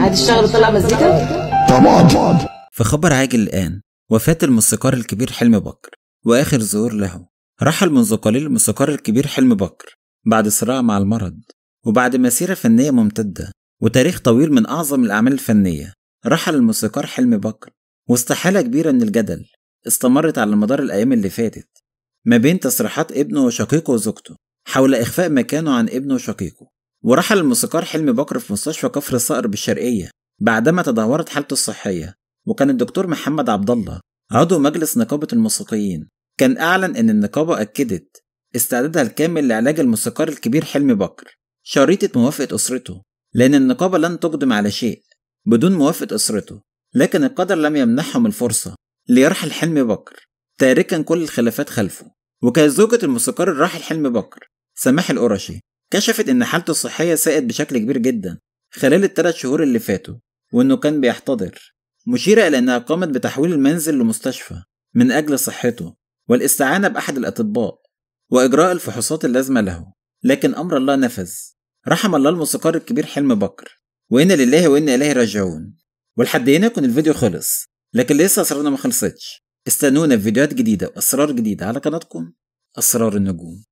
هتشتغل اشتغل مزيكا طبعا خبر عاجل الآن وفاة الموسيقار الكبير حلمي بكر وآخر ظهور له رحل منذ قليل الموسيقار الكبير حلمي بكر بعد صراع مع المرض وبعد مسيرة فنية ممتدة وتاريخ طويل من أعظم الأعمال الفنية رحل الموسيقار حلمي بكر وسط حالة كبيرة من الجدل استمرت على مدار الأيام اللي فاتت ما بين تصريحات ابنه وشقيقه وزوجته حول إخفاء مكانه عن ابنه وشقيقه ورحل الموسيقار حلمي بكر في مستشفى كفر الصقر بالشرقية بعدما تدهورت حالته الصحية وكان الدكتور محمد عبد الله عضو مجلس نقابة الموسيقيين كان أعلن إن النقابة أكدت استعدادها الكامل لعلاج الموسيقار الكبير حلمي بكر شريطة موافقة أسرته لأن النقابة لن تقدم على شيء بدون موافقة أسرته لكن القدر لم يمنحهم الفرصة ليرحل حلمي بكر تاركا كل الخلافات خلفه وكانت زوجة الموسيقار الراحل حلمي بكر سماح القرشي كشفت إن حالته الصحية ساءت بشكل كبير جدا خلال الثلاث شهور اللي فاتوا وإنه كان بيحتضر مشيرة إلى أنها قامت بتحويل المنزل لمستشفى من أجل صحته والاستعانة بأحد الأطباء وإجراء الفحوصات اللازمة له لكن أمر الله نفذ رحم الله الموسيقار الكبير حلم بكر وإنا لله وإنا إليه راجعون ولحد هنا يكون الفيديو خلص لكن لسه أسرارنا ما خلصتش استنونا في فيديوهات جديدة وأسرار جديدة على قناتكم أسرار النجوم